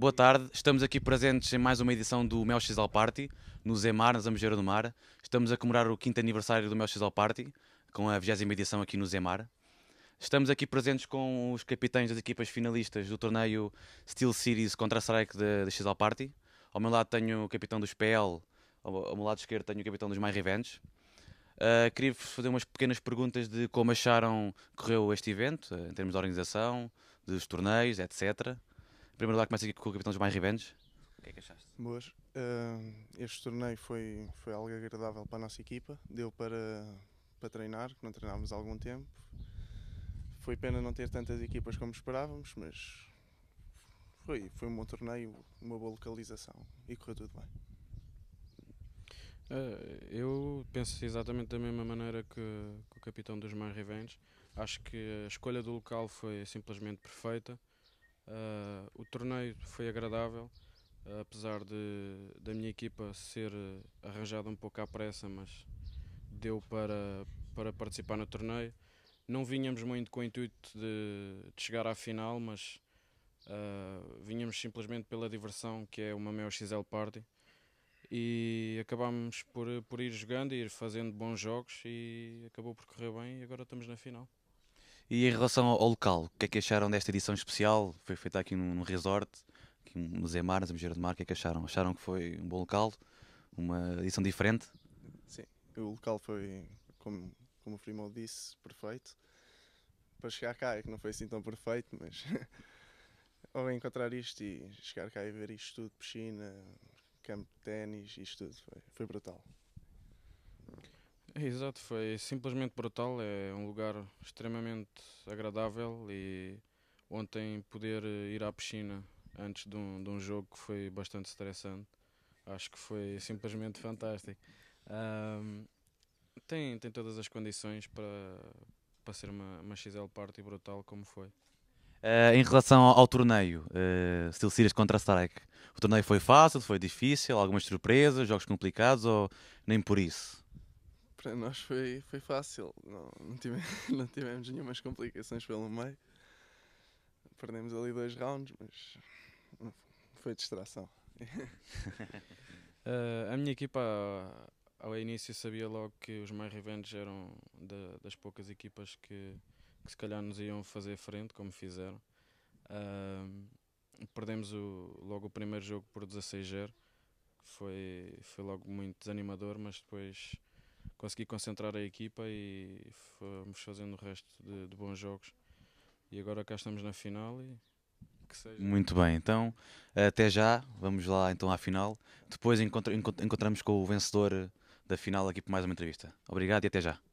Boa tarde, estamos aqui presentes em mais uma edição do Mel Xal Party, no Zemar, na Zambujeira do Mar. Estamos a comemorar o 5 aniversário do Mel Xal Party, com a 20 edição aqui no Zemar. Estamos aqui presentes com os capitães das equipas finalistas do torneio Steel Series contra a Strike da Xal Party. Ao meu lado tenho o capitão dos PL, ao, meu lado esquerdo tenho o capitão dos My Revenge. Uh, ah, Queria-vos fazer umas pequenas perguntas de como acharam que correu este evento, ah, em termos de organização, dos torneios, etc. Primeiro lugar começa aqui com o capitão dos Ribenes. O que é que achaste? Boas. Uh, este torneio foi, foi algo agradável para a nossa equipa. Deu para, para treinar, que não treinávamos há algum tempo. Foi pena não ter tantas equipas como esperávamos, mas foi, foi um bom torneio, uma boa localização e correu tudo bem. Uh, eu penso exatamente da mesma maneira que, que o capitão dos mais Revenge. Acho que a escolha do local foi simplesmente perfeita. Uh, o torneio foi agradável, apesar de, da minha equipa ser eh, arranjada um pouco à pressa, mas deu para, para participar no torneio. Não vinhamos muito com o intuito de, de chegar à final, mas uh, ah, vinhamos simplesmente pela diversão, que é uma maior XL Party. E acabámos por, por ir jogando, e ir fazendo bons jogos e acabou por correr bem e agora estamos na final. E em relação ao local, o que é que acharam desta edição especial? Foi feita aqui num, num resort, aqui no Zé Mar, na Zambujeira de Mar, o que é que acharam? Acharam que foi um bom local? Uma edição diferente? Sim, o local foi, como, como o Primo disse, perfeito. Para chegar cá é que não foi assim tão perfeito, mas... ao encontrar isto e chegar cá e ver isto tudo, piscina, campo de ténis, isto tudo, foi, foi brutal. Exato, foi simplesmente brutal. É um lugar extremamente agradável e ontem poder eh, ir à piscina antes de um, de um jogo que foi bastante estressante, acho que foi simplesmente fantástico. Um, tem, tem todas as condições para, para ser uma, uma XL party brutal como foi. Uh, em relação ao, ao torneio, uh, Steel Series contra Strike, o torneio foi fácil, foi difícil, algumas surpresas, jogos complicados ou nem por isso? para nós foi, foi fácil, não, não, tivemos, não tivemos nenhumas complicações pelo meio. Perdemos ali dois rounds, mas foi distração. uh, a minha equipa ao início sabia logo que os My Revenge eram das poucas equipas que, que se calhar nos iam fazer frente, como fizeram. Uh, perdemos o, logo o primeiro jogo por 16-0, que foi, foi logo muito desanimador, mas depois consegui concentrar a equipa e fomos fazendo o resto de, de bons jogos. E agora cá estamos na final e muito bem, então até já, vamos lá então à final. Depois encontro, encont encontramos com o vencedor da final aqui por mais uma entrevista. Obrigado e até já.